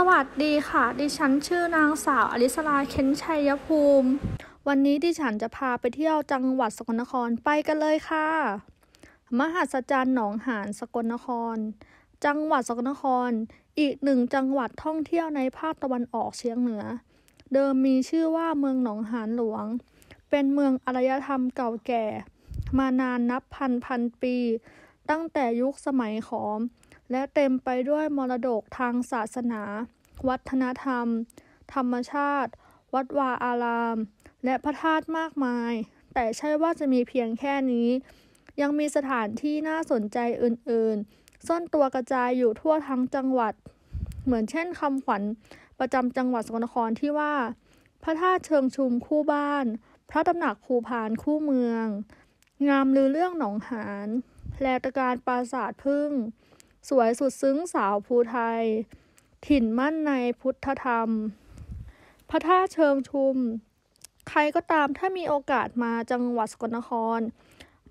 สวัสดีค่ะ ดิฉันชื่อนางสาวอลิสราเค้นชัยภูมิ วันนี้ดิฉันจะพาไปเที่ยวจังหวัดสกลนครไปกันเลยค่ะ มหัศจรรย์หนองหานสกลนคร จังหวัดสกลนคร อีกหนึ่งจังหวัดท่องเที่ยวในภาคตะวันออกเฉียงเหนือ เดิมมีชื่อว่าเมืองหนองหานหลวง เป็นเมืองอารยธรรมเก่าแก่ มานานนับพันพันปี ตั้งแต่ยุคสมัยของและเต็มไปด้วยมรดกทางศาสนา วัฒนธรรม ธรรมชาติ วัดวาอาราม และพระธาตุมากมาย แต่ใช่ว่าจะมีเพียงแค่นี้ ยังมีสถานที่น่าสนใจอื่นๆซ่อนตัวกระจายอยู่ทั่วทั้งจังหวัด เหมือนเช่นคำขวัญประจำจังหวัดสกลนครที่ว่า พระธาตุเชิงชุมคู่บ้าน พระตำหนักภูพานคู่เมือง งามลือเรื่องหนองหานแลตะการปราสาทพึ่งสวยสุดซึ้งสาวภูไทย ถิ่นมั่นในพุทธธรรม พระธาตุเชิงชุม ใครก็ตามถ้ามีโอกาสมาจังหวัดสกลนคร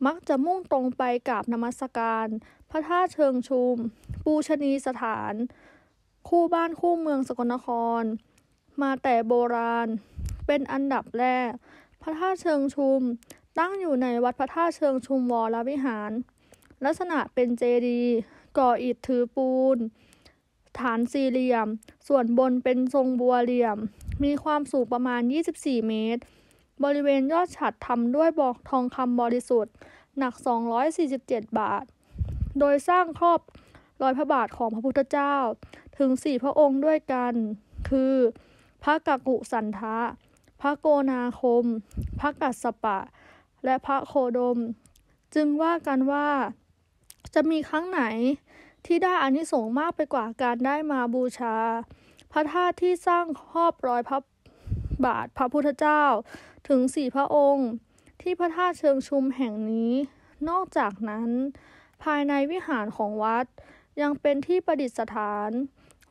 มักจะมุ่งตรงไปกราบนมัสการ พระธาตุเชิงชุมปูชนีสถาน คู่บ้านคู่เมืองสกลนคร มาแต่โบราณเป็นอันดับแรกพระธาตุเชิงชุมตั้งอยู่ในวัดพระธาตุเชิงชุมวรวิหาร ลักษณะเป็นเจดีย์ก่ออิฐถือปูนฐานสี่เหลี่ยมส่วนบนเป็นทรงบัวเหลี่ยม มีความสูงประมาณ 24 เมตร บริเวณยอดฉัดทำด้วยบอกทองคำบริสุทธิ์หนัก 247 บาท โดยสร้างครอบรอยพระบาทของพระพุทธเจ้าถึงสี่พระองค์ด้วยกัน คือพระกักุสันทะพระโกนาคม พระกัสสปะ และพระโคดม จึงว่ากันว่าจะมีครั้งไหนที่ได้อานิสงส์มากไปกว่าการได้มาบูชา พระธาตุที่สร้างครอบรอยพระบาทพระพุทธเจ้าถึงสี่พระองค์ ที่พระธาตุเชิงชุมแห่งนี้ นอกจากนั้น ภายในวิหารของวัดยังเป็นที่ประดิษฐาน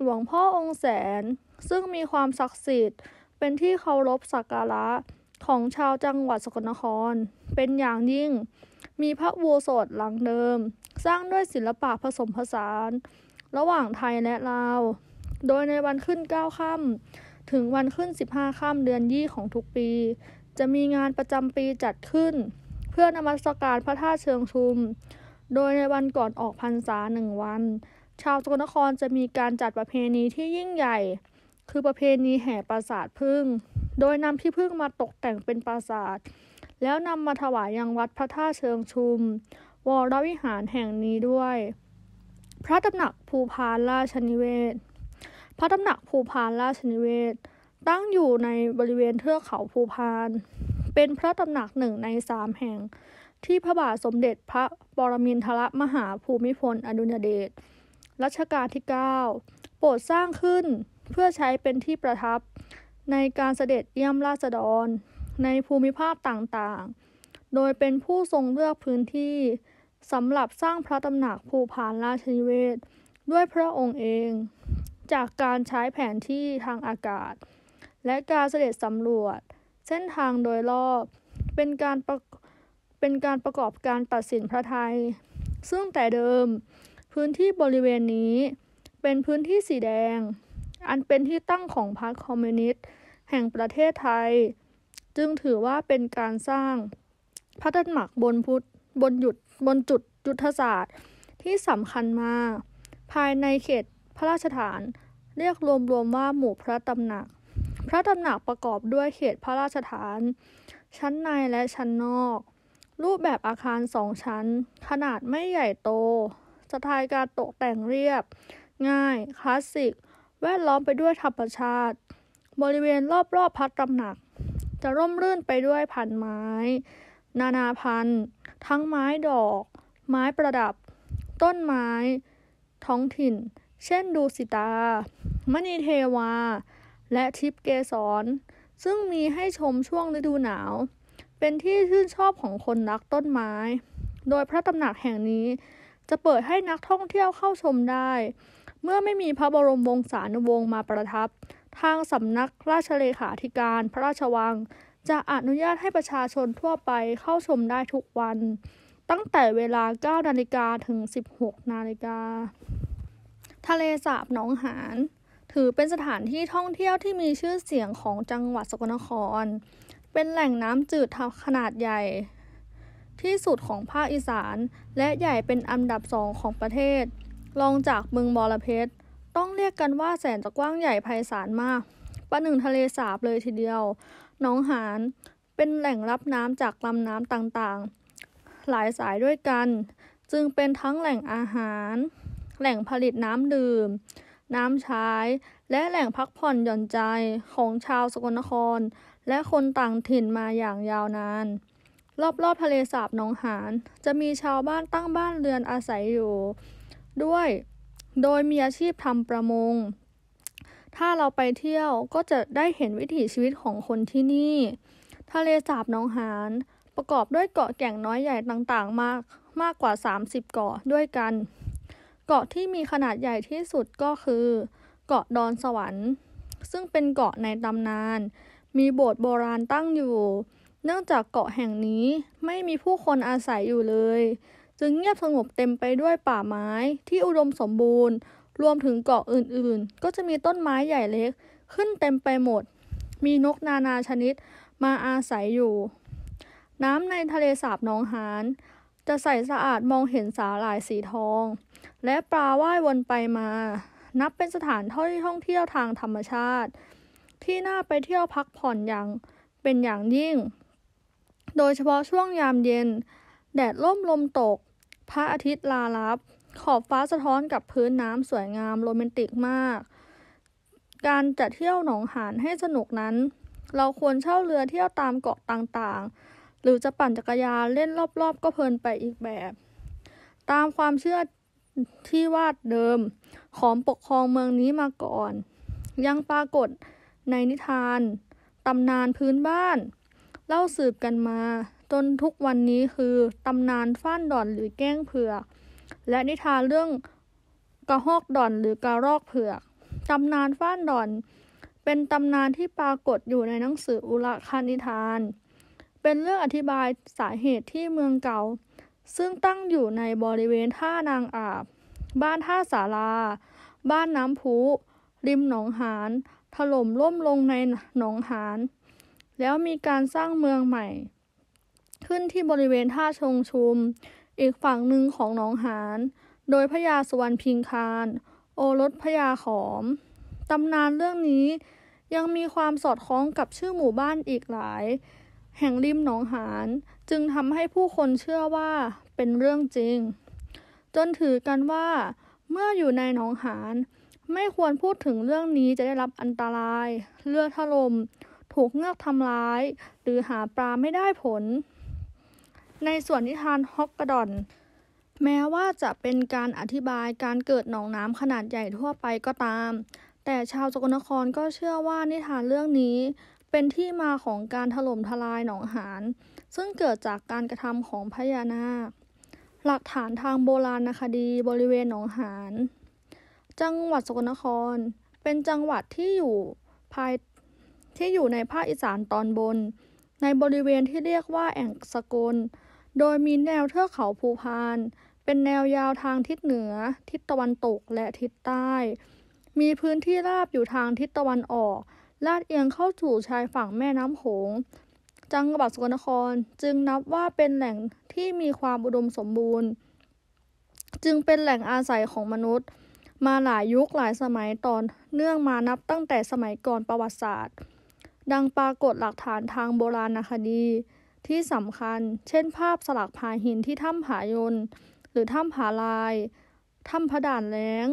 หลวงพ่อองค์แสนซึ่งมีความศักดิ์สิทธิ์ เป็นที่เคารพสักการะ ของชาวจังหวัดสกลนคร เป็นอย่างยิ่ง มีพระวูวสดหลังเดิมสร้างด้วยศิลปะผสมผสาน ระหว่างไทยและลาว โดยในวันขึ้น 9ค่ำถึงวันขึ้น 15ค่ำเดือนยี่ของทุกปี จะมีงานประจำปีจัดขึ้น เพื่อนมัสการพระธาตุเชิงชุม โดยในวันก่อนออกพรรษาหนึ่งวัน ชาวสกลนครจะมีการจัดประเพณีที่ยิ่งใหญ่ คือประเพณีแห่ปราสาทพึ่ง โดยนำที่พึ่งมาตกแต่งเป็นปราสาท แล้วนำมาถวายยังวัดพระธาตุเชิงชุมวรวิหารแห่งนี้ด้วย พระตำหนักภูพานราชนิเวศ พระตำหนักภูพานราชนิเวศตั้งอยู่ในบริเวณเทือกเขาภูพาน เป็นพระตำหนักหนึ่งในสามแห่งที่พระบาทสมเด็จพระบรมินทรมหาภูมิพลอดุญเดช รัชกาลที่ 9 โปรดสร้างขึ้นเพื่อใช้เป็นที่ประทับในการเสด็จเยี่ยมราษฎรในภูมิภาคต่าง ๆ โดยเป็นผู้ทรงเลือกพื้นที่สำหรับสร้างพระตำหนักภูพานราชนิเวศด้วยพระองค์เอง จากการใช้แผนที่ทางอากาศ และการเสด็จสำรวจเส้นทางโดยรอบ เป็นการประเป็นการประกอบการตัดสินพระไทย ซึ่งแต่เดิมพื้นที่บริเวณนี้เป็นพื้นที่สีแดง อันเป็นที่ตั้งของพรรคคอมมิวนิสต์แห่งประเทศไทย จึงถือว่าเป็นการสร้างพระตำหนักบนพุทธบนหยุดบนจุดยุทธศาสตร์ที่สำคัญมาภายในเขตพระราชฐาน เรียกรวมๆว่าหมู่พระตำหนัก พระตำหนักประกอบด้วยเขตพระราชฐาน ชั้นในและชั้นนอก รูปแบบอาคารสองชั้น ขนาดไม่ใหญ่โตสไตล์การตกแต่งเรียบง่ายคลาสสิก แวดล้อมไปด้วยธรรมชาติ บริเวณรอบๆ พระตำหนัก จะร่มรื่นไปด้วยพันไม้นานาพันธุ์ ทั้งไม้ดอก ไม้ประดับ ต้นไม้ ท้องถิ่น เช่นดูสิตา มณีเทวา และทิพเกสรซึ่งมีให้ชมช่วงฤดูหนาว เป็นที่ชื่นชอบของคนรักต้นไม้ โดยพระตำหนักแห่งนี้จะเปิดให้นักท่องเที่ยวเข้าชมได้ เมื่อไม่มีพระบรมวงศานุวงศ์มาประทับ ทางสำนักราชเลขาธิการพระราชวังจะอนุญาตให้ประชาชนทั่วไปเข้าชมได้ทุกวัน ตั้งแต่เวลา 9นาฬิกาถึง 16นาฬิกาทะเลสาบหนองหานถือเป็นสถานที่ท่องเที่ยวที่มีชื่อเสียงของจังหวัดสกลนคร เป็นแหล่งน้ำจืดขนาดใหญ่ ที่สุดของภาคอีสานและใหญ่เป็นอันดับสองของประเทศรองจากเมืองบอระเพ็ดต้องเรียกกันว่าแสนจะกว้างใหญ่ไพศาลมากประหนึ่งทะเลสาบเลยทีเดียวหนองหานเป็นแหล่งรับน้ำจากลำน้ำต่างๆ หลายสายด้วยกันจึงเป็นทั้งแหล่งอาหาร แหล่งผลิตน้ำดื่ม น้ำใช้และแหล่งพักผ่อนหย่อนใจของชาวสกลนคร และคนต่างถิ่นมาอย่างยาวนานรอบๆทะเลสาบหนองหานจะมีชาวบ้านตั้งบ้านเรือนอาศัยอยู่ ด้วยโดยมีอาชีพทำประมงถ้าเราไปเที่ยวก็จะได้เห็นวิถีชีวิตของคนที่นี่ ทะเลสาบหนองหานประกอบด้วยเกาะแก่งน้อยใหญ่ต่างๆมากมากกว่า 30 เกาะด้วยกัน เกาะที่มีขนาดใหญ่ที่สุดก็คือ เกาะดอนสวรรค์ ซึ่งเป็นเกาะในตำนาน มีโบสถ์โบราณตั้งอยู่ เนื่องจากเกาะแห่งนี้ไม่มีผู้คนอาศัยอยู่เลย จึงเงียบสงบเต็มไปด้วยป่าไม้ที่อุดมสมบูรณ์รวมถึงเกาะอื่นๆ ก็จะมีต้นไม้ใหญ่เล็กขึ้นเต็มไปหมด มีนกนานาชนิดมาอาศัยอยู่ น้ำในทะเลสาบนองหานจะใสสะอาดมองเห็นสาหร่ายสีทอง และปลาว่ายวนไปมา นับเป็นสถานท่ท่องเที่ยวทางธรรมชาติ ที่น่าไปเที่ยวพักผ่อนอย่างเป็นอย่างยิ่ง โดยเฉพาะช่วงยามเย็น แดดล่มลมตก พระอาทิตย์ลาลับขอบฟ้าสะท้อนกับพื้นน้ำ สวยงามโรแมนติกมาก การจะเที่ยวหนองหานให้สนุกนั้น เราควรเช่าเรือเที่ยวตามเกาะต่างๆ หรือจะปั่นจักรยานเล่นรอบๆ ก็เพลินไปอีกแบบ ตามความเชื่อที่วาดเดิม ของปกครองเมืองนี้มาก่อน ยังปรากฏในนิทาน ตำนานพื้นบ้าน เล่าสืบกันมาจนทุกวันนี้คือตำนานฟ้านดอนหรือแก้งเผือกและนิทานเรื่องกระหอกดอนหรือกระรอกเผือก ตำนานฟ้านดอน เป็นตำนานที่ปรากฏอยู่ในหนังสืออุลคานิทาน เป็นเรื่องอธิบายสาเหตุที่เมืองเก่า ซึ่งตั้งอยู่ในบริเวณท่านางอาบ บ้านท่าสาราบ้านน้ำพุริมหนองหานถล่มล่มลงในหนองหาน แล้วมีการสร้างเมืองใหม่ ขึ้นที่บริเวณท่าชงชุมอีกฝั่งหนึ่งของหนองหาน โดยพระยาสุวรรณพิงคารโอรสพระยาขอม ตำนานเรื่องนี้ยังมีความสอดคล้องกับชื่อหมู่บ้านอีกหลาย แห่งริมหนองหาน จึงทำให้ผู้คนเชื่อว่าเป็นเรื่องจริง จนถือกันว่า เมื่ออยู่ในหนองหานไม่ควรพูดถึงเรื่องนี้จะได้รับอันตรายเลือดถล่ม ถูกเงือกทำร้าย หรือหาปลาไม่ได้ผลในส่วนนิทานฮอกกระดอน แม้ว่าจะเป็นการอธิบายการเกิดหนองน้ำขนาดใหญ่ทั่วไปก็ตาม แต่ชาวสกลนครก็เชื่อว่านิทานเรื่องนี้เป็นที่มาของการถล่มทลายหนองหาน ซึ่งเกิดจากการกระทำของพญานาค หลักฐานทางโบราณคดีบริเวณหนองหาน จังหวัดสกลนคร เป็นจังหวัดที่อยู่ภายที่อยู่ในภาคอีสานตอนบน ในบริเวณที่เรียกว่าแอ่งสกลโดยมีแนวเทือกเขาภูพาน เป็นแนวยาวทางทิศเหนือ ทิศตะวันตกและทิศใต้ มีพื้นที่ราบอยู่ทางทิศตะวันออก ลาดเอียงเข้าสู่ชายฝั่งแม่น้ำโขงจังหวัดสกลนครจึงนับว่าเป็นแหล่งที่มีความอุดมสมบูรณ์ จึงเป็นแหล่งอาศัยของมนุษย์ มาหลายยุคหลายสมัยตอนเนื่องมานับตั้งแต่สมัยก่อนประวัติศาสตร์ ดังปรากฏหลักฐานทางโบราณคดีที่สำคัญ เช่น ภาพสลักผาหินที่ถ้ำผายนหรือถ้ำผาลาย ถ้ำพระด่านแล้ง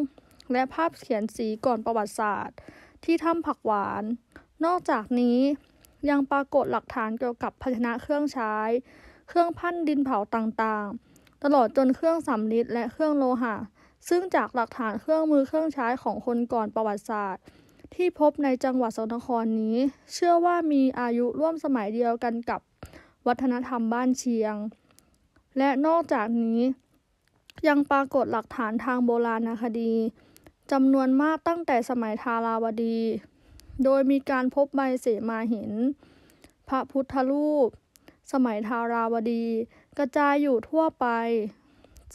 และภาพเขียนสีก่อนประวัติศาสตร์ ที่ถ้ำผักหวาน นอกจากนี้ยังปรากฏหลักฐานเกี่ยวกับภาชนะเครื่องใช้ เครื่องพันดินเผาต่าง ๆ ตลอดจนเครื่องสำริดและเครื่องโลหะ ซึ่งจากหลักฐานเครื่องมือเครื่องใช้ของคนก่อนประวัติศาสตร์ ที่พบในจังหวัดสกลนครนี้ เชื่อว่ามีอายุร่วมสมัยเดียวกันกับวัฒนธรรมบ้านเชียง และนอกจากนี้ยังปรากฏหลักฐานทางโบราณคดีจำนวนมากตั้งแต่สมัยทาราวดี โดยมีการพบใบเสมาหินพระพุทธรูป สมัยทาราวดีกระจายอยู่ทั่วไป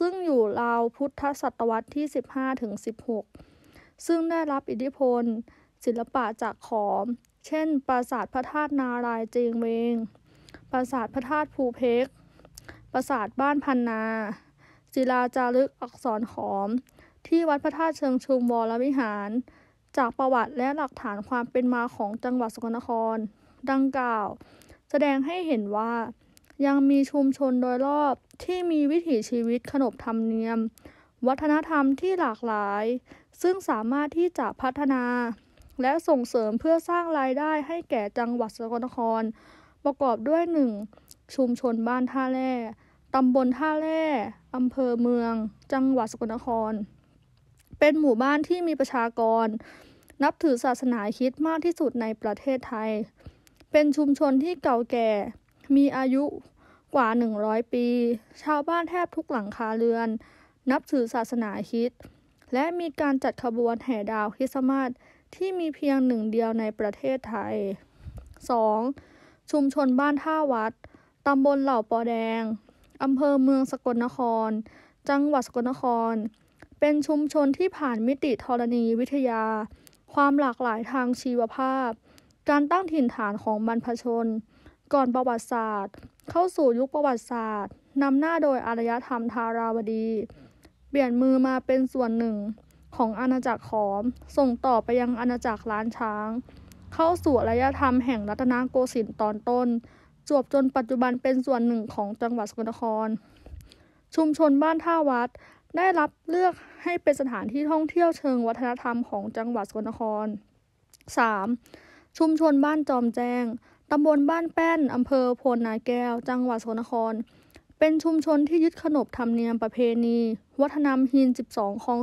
ซึ่งอยู่ราวพุทธศตวรรษที่ 15ถึงซึ่งได้รับอิทธิพลศิลปะจากขอม เช่นปราสาทพระธาตุนารายเจงเวงปราสาทพระธาตุภูเพกปราสาทบ้านพันนาศิลาจารึกอักษรหอม ที่วัดพระธาตุเชิงชุมวรวิหาร จากประวัติและหลักฐานความเป็นมาของจังหวัดสกลนคร ดังกล่าว แสดงให้เห็นว่ายังมีชุมชนโดยรอบที่มีวิถีชีวิตขนบธรรมเนียม วัฒนธรรมที่หลากหลาย ซึ่งสามารถที่จะพัฒนาและส่งเสริมเพื่อสร้างรายได้ให้แก่จังหวัดสกลนครประกอบด้วยหนึ่ง ชุมชนบ้านท่าแร่ตำบลท่าแร่อำเภอเมือง จังหวัดสกลนคร เป็นหมู่บ้านที่มีประชากร นับถือศาสนาคิดมากที่สุดในประเทศไทย เป็นชุมชนที่เก่าแก่ มีอายุกว่า 100 ปี ชาวบ้านแทบทุกหลังคาเรือน นับถือศาสนาคิดและมีการจัดขบวนแห่ดาวคริสต์มาสที่มีเพียงหนึ่งเดียวในประเทศไทย 2. ชุมชนบ้านท่าวัด ตำบลเหล่าปอแดง อำเภอเมืองสกลนคร จังหวัดสกลนคร เป็นชุมชนที่ผ่านมิติธรณีวิทยา ความหลากหลายทางชีวภาพ การตั้งถิ่นฐานของบรรพชน ก่อนประวัติศาสตร์ เข้าสู่ยุคประวัติศาสตร์ นำหน้าโดยอารยธรรมทาราวดี เปลี่ยนมือมาเป็นส่วนหนึ่งของอาณาจักรขอม ส่งต่อไปยังอาณาจักรล้านช้างเข้าสู่อารยธรรมแห่งรัตนโกสินทร์ตอนต้น จวบจนปัจจุบันเป็นส่วนหนึ่งของจังหวัดสกลนคร ชุมชนบ้านท่าวัด ได้รับเลือกให้เป็นสถานที่ท่องเที่ยวเชิงวัฒนธรรมของจังหวัดสกลนคร 3. ชุมชนบ้านจอมแจ้ง ตำบลบ้านแป้นอำเภอโพนนาแก้ว จังหวัดสกลนคร เป็นชุมชนที่ยึดขนบธรรมเนียมประเพณี วัฒนธรรมฮิน12คลอง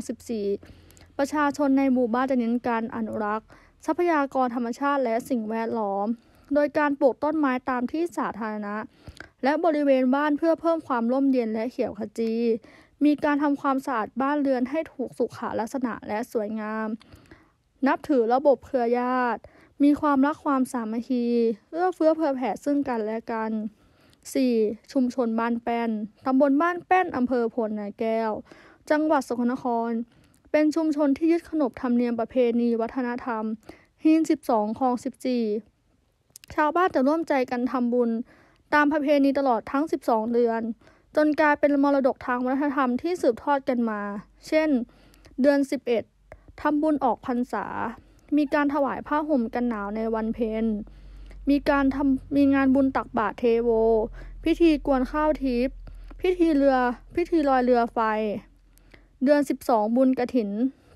14 ประชาชนในหมู่บ้านจะเน้นการอนุรักษ์ทรัพยากรธรรมชาติและสิ่งแวดล้อม โดยการปลูกต้นไม้ตามที่สาธารณะ และบริเวณบ้านเพื่อเพิ่มความร่มเย็นและเขียวขจี มีการทำความสะอาดบ้านเรือนให้ถูกสุขลักษณะและสวยงาม นับถือระบบเครือญาติ มีความรักความสามัคคีเอื้อเฟื้อเผื่อแผ่ซึ่งกันและกัน 4. ชุมชนบ้านแป้น ตำบลบ้านแป้น อำเภอพลนาแก้ว จังหวัดสกลนครเป็นชุมชนที่ยึดขนบธรรมเนียมประเพณีวัฒนธรรมหิน12คลอง 14 ชาวบ้านจะร่วมใจกันทำบุญตามประเพณีตลอดทั้ง 12 เดือน จนกลายเป็นมรดกทางวัฒนธรรมที่สืบทอดกันมา เช่นเดือน 11ทำบุญออกพรรษา มีการถวายผ้าห่มกันหนาวในวันเพ็ญมีการทำมีงานบุญตักบาตรเทโว พิธีกวนข้าวทิพย์พิธีเรือ พิธีลอยเรือไฟเดือน 12 บุญกระถิน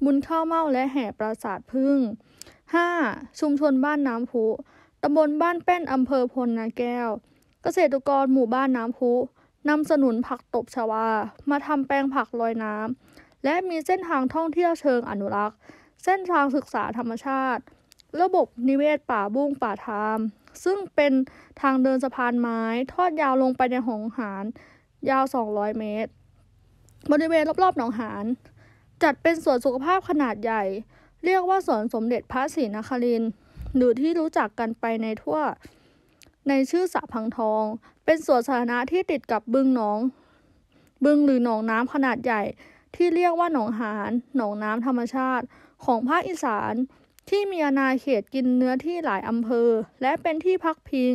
บุญข้าวเม่าและแห่ปราสาทพึ่ง 5. ชุมชนบ้านน้ำพุตำบลบ้านแป้นอำเภอพลนาแก้ว เกษตรกรหมู่บ้านน้ำพุนำสนุนผักตบชวา มาทำแปลงผักลอยน้ำ และมีเส้นทางท่องเที่ยวเชิงอนุรักษ์ เส้นทางศึกษาธรรมชาติ ระบบนิเวศป่าบุ้งป่าทาม ซึ่งเป็นทางเดินสะพานไม้ทอดยาวลงไปในหงหารยาว 200 เมตรบริเวณรอบ ๆหนองหานจัดเป็นสวนสุขภาพขนาดใหญ่ เรียกว่าสวนสมเด็จพระศรีนครินทร์หรือที่รู้จักกันไปในทั่ว ในชื่อสระพังทอง เป็นสวนสาธารณะที่ติดกับบึงหนอง บึงหรือหนองน้ำขนาดใหญ่ ที่เรียกว่าหนองหานหนองน้ำธรรมชาติของภาคอีสาน ที่มีอาณาเขตกินเนื้อที่หลายอำเภอ และเป็นที่พักพิง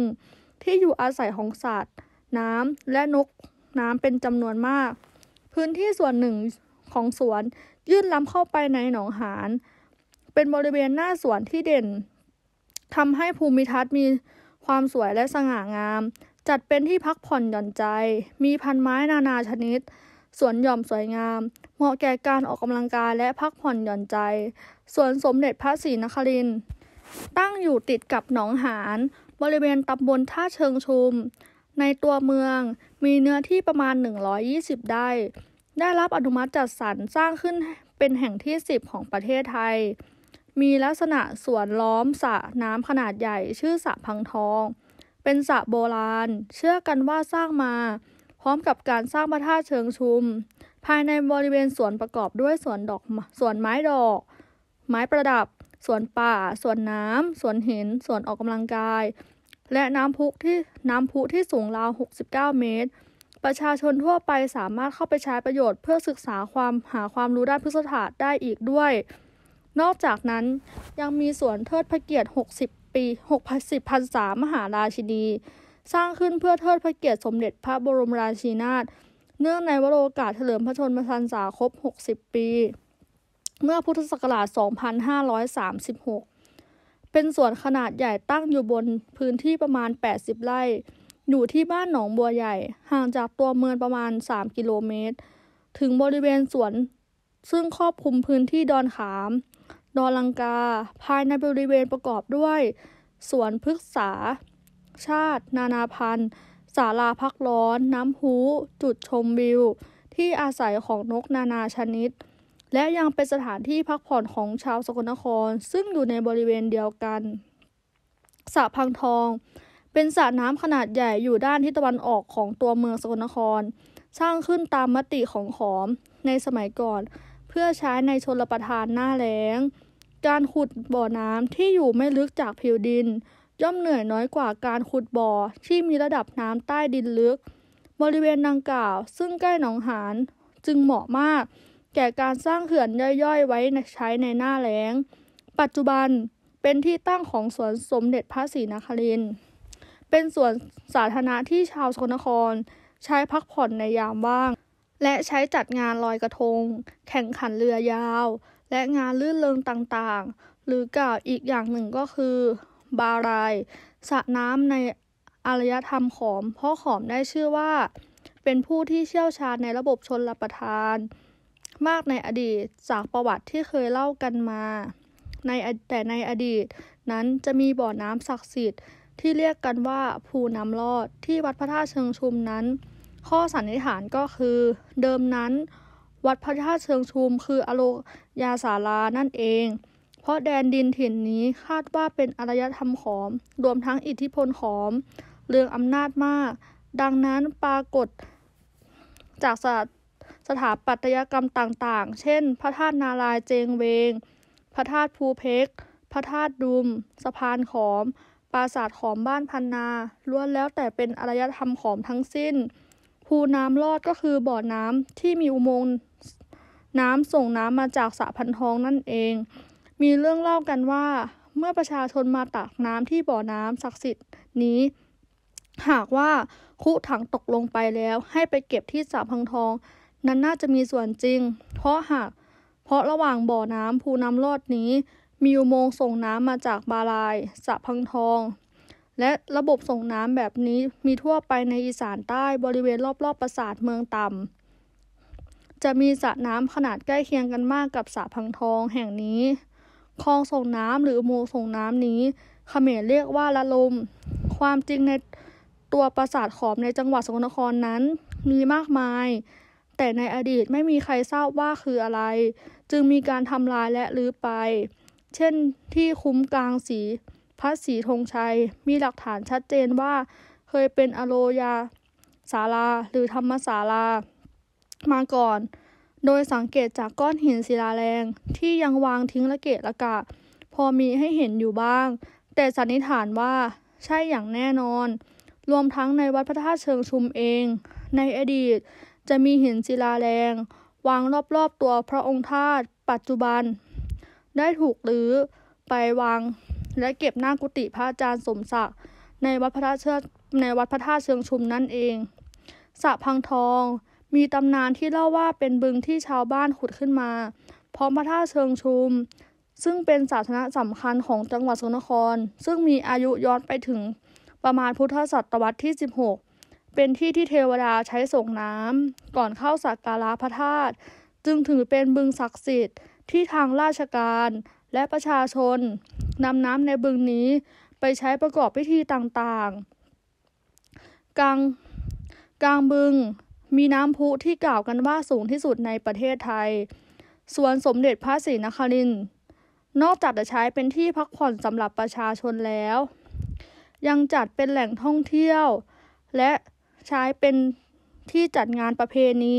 ที่อยู่อาศัยของสัตว์ น้ำและนกน้ำเป็นจำนวนมากพื้นที่ส่วนหนึ่งของสวน ยื่นล้ำเข้าไปในหนองหานเป็นบริเวณหน้าสวนที่เด่นทำให้ภูมิทัศน์มีความสวยและสง่างาม จัดเป็นที่พักผ่อนหย่อนใจ มีพันไม้นานาชนิดสวนหย่อมสวยงาม เหมาะแก่การออกกำลังกายและพักผ่อนหย่อนใจ สวนสมเด็จพระศรีนคริน ตั้งอยู่ติดกับหนองหานบริเวณตำบลท่าเชิงชุม ในตัวเมืองมีเนื้อที่ประมาณ 120ไร่ได้รับ อนุมัติจัดสรรสร้างขึ้นเป็นแห่งที่ 10 ของประเทศไทย มีลักษณะสวนล้อมสระน้ำขนาดใหญ่ ชื่อสระพังทอง เป็นสระโบราณ เชื่อกันว่าสร้างมา พร้อมกับการสร้างพระธาตุเชิงชุม ภายในบริเวณสวนประกอบด้วยสวนดอกสวนไม้ดอก ไม้ประดับสวนป่าสวนน้ำสวนหินสวนออกกำลังกายและน้ำพุที่น้ำพุที่สูงราว 69 เมตร ประชาชนทั่วไปสามารถเข้าไปใช้ประโยชน์เพื่อศึกษาความหาความรู้ด้านพฤกษศาสตร์ได้อีกด้วย นอกจากนั้นยังมีสวนเทิดพระเกียรติ 60 ปี60พรรษามหาราชินี สร้างขึ้นเพื่อเทิดพระเกียรติสมเด็จพระบรมราชินนาถเนื่องในวโรกาสเฉลิมพระชนมพรรษาครบ 60 ปี เมื่อพุทธศักราช 2536เป็นสวนขนาดใหญ่ตั้งอยู่บนพื้นที่ประมาณ 80 ไร่ อยู่ที่บ้านหนองบัวใหญ่ ห่างจากตัวเมืองประมาณ 3 กิโลเมตร ถึงบริเวณสวนซึ่งครอบคลุมพื้นที่ดอนขาม ดอนลังกา ภายในบริเวณประกอบด้วยสวนพฤกษา ชาติ นานาพันธุ์ศาลาพักร้อน น้ำหู จุดชมวิว ที่อาศัยของนกนานาชนิดและยังเป็นสถานที่พักผ่อนของชาวสกลนครซึ่งอยู่ในบริเวณเดียวกันสระพังทอง เป็นสระน้ำขนาดใหญ่อยู่ด้านทิศตะวันออกของตัวเมืองสกลนคร สร้างขึ้นตามมติของขอม ในสมัยก่อน เพื่อใช้ในชนประทานหน้าแล้งการขุดบ่อน้ำที่อยู่ไม่ลึกจากผิวดิน ย่อมเหนื่อยน้อยกว่าการขุดบ่อที่มีระดับน้ำใต้ดินลึก บริเวณดังกล่าวซึ่งใกล้หนองหานจึงเหมาะมากแก่การสร้างเขื่อนย่อยๆไว้ใช้ในหน้าแล้งปัจจุบันเป็นที่ตั้งของสวนสมเด็จพระศรีนครินทร์ เป็นสวนสาธารณะที่ชาวสกลนคร ใช้พักผ่อนในยามว่าง และใช้จัดงานลอยกระทง แข่งขันเรือยาว และงานลื่นเริงต่างๆ หรือกล่าวอีกอย่างหนึ่งก็คือ บารายสระน้ำในอารยธรรมขอม เพราะขอมได้ชื่อว่า เป็นผู้ที่เชี่ยวชาญในระบบชนรับประทานมากในอดีตจากประวัติที่เคยเล่ากันมาในแต่ในอดีตนั้นจะมีบ่อน้ำศักดิ์สิทธิ์ที่เรียกกันว่าภูน้ำรอดที่วัดพระธาตุเชิงชุมนั้น ข้อสันนิษฐานก็คือเดิมนั้นวัดพระธาตุเชิงชุม คืออโลยาสารานั่นเอง เพราะแดนดินถิ่นนี้คาดว่าเป็นอารยธรรมขอม รวมทั้งอิทธิพลขอมเรื่องอำนาจมาก ดังนั้นปรากฏจากศาสตร์สถาปัตยกรรมต่างๆ เช่น พระธาตุนารายเจงเวง พระธาตุภูเพกพระธาตุดุม สะพานขอม ปราสาทขอมบ้านพันนา ล้วนแล้วแต่เป็นอารยธรรมขอมทั้งสิ้น ภูน้ำลอดก็คือบ่อน้ำที่มีอุโมงน้ำส่งน้ำมาจากสระพันทองนั่นเอง มีเรื่องเล่ากันว่า เมื่อประชาชนมาตักน้ำที่บ่อน้ำศักดิ์สิทธิ์นี้ หากว่าคุถังตกลงไปแล้วให้ไปเก็บที่สระพันทองนั้นน่าจะมีส่วนจริง เพราะหากเพราะระหว่างบ่อน้ำภูน้ำลอดนี้ มีอุโมงค์ส่งน้ำมาจากบาลาย สะพังทอง และระบบส่งน้ำแบบนี้มีทั่วไปในอีสานใต้บริเวณรอบๆ ปราสาทเมืองต่ำจะมีสระน้ำขนาดใกล้เคียงกันมากกับสระพังทองแห่งนี้คลองส่งน้ำหรืออุโมงค์ส่งน้ำนี้เขมรเรียกว่าละลม ความจริงในตัวปราสาทขอมในจังหวัดสกลนครนั้นมีมากมายแต่ในอดีตไม่มีใครทราบว่าคืออะไร จึงมีการทำลายและรื้อไป เช่นที่คุ้มกลางสีพะศสีธงชัย มีหลักฐานชัดเจนว่า เคยเป็นอโลยาศาลาหรือธรรมศาลา มาก่อน โดยสังเกตจากก้อนหินศิลาแรง ที่ยังวางทิ้งละเกะละกะ พอมีให้เห็นอยู่บ้าง แต่สันนิษฐานว่าใช่อย่างแน่นอน รวมทั้งในวัดพระธาตุเชิงชุมเอง ในอดีตจะมีหินศิลาแรงวางรอบๆ ตัวพระองค์ธาตุปัจจุบัน ได้ถูกหรือไปวางและเก็บหน้ากุฏิพระอาจารย์สมศักดิ์ในวัดพระธาตุในวัดพระธาตุเชิงชุมนั่นเอง สระพังทองมีตำนานที่เล่าว่าเป็นบึงที่ชาวบ้านขุดขึ้นมา พร้อมพระธาตุเชิงชุม ซึ่งเป็นศาสนะสำคัญของจังหวัดสุนคร ซึ่งมีอายุย้อนไปถึงประมาณพุทธศตวรรษที่ 16เป็นที่ที่เทวดาใช้ส่งน้ำก่อนเข้าสักการะพระธาตุจึงถือเป็นบึงศักดิ์สิทธิ์ที่ทางราชการและประชาชนนำน้ำในบึงนี้ไปใช้ประกอบพิธีต่างๆ กลาง กลางบึงมีน้ำพุที่กล่าวกันว่าสูงที่สุดในประเทศไทย สวนสมเด็จพระศรีนครินทร์ นอกจากจะใช้เป็นที่พักผ่อนสำหรับประชาชนแล้ว ยังจัดเป็นแหล่งท่องเที่ยวและใช้เป็นที่จัดงานประเพณี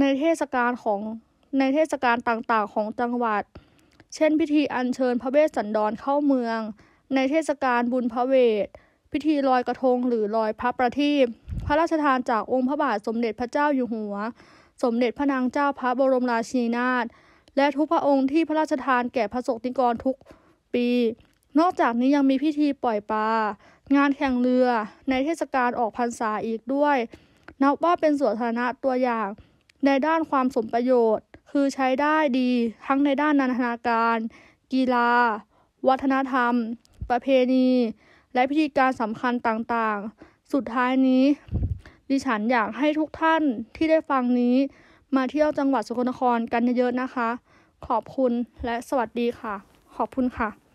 ในเทศกาลของในเทศกาลต่างๆของจังหวัด เช่น พิธีอัญเชิญพระเวสสันดรเข้าเมือง ในเทศกาลบุญพระเวทพิธีลอยกระทงหรือลอยพระประทีปพระราชทานจากองค์พระบาทสมเด็จพระเจ้าอยู่หัว สมเด็จพระนางเจ้าพระบรมราชินีนาถและทุกพระองค์ที่พระราชทานแก่พระสงฆ์นิกรทุกปี นอกจากนี้ยังมีพิธีปล่อยปลางานแข่งเรือในเทศกาลออกพรรษาอีกด้วย นับว่าเป็นสวนสาธารณะตัวอย่าง ในด้านความสมประโยชน์ คือใช้ได้ดีทั้งในด้านนันทนาการ กีฬา วัฒนธรรม ประเพณี และพิธีการสำคัญต่างๆ สุดท้ายนี้ ดิฉันอยากให้ทุกท่านที่ได้ฟังนี้มาเที่ยวจังหวัดสกลนครกันเยอะๆนะคะ ขอบคุณและสวัสดีค่ะ ขอบคุณค่ะ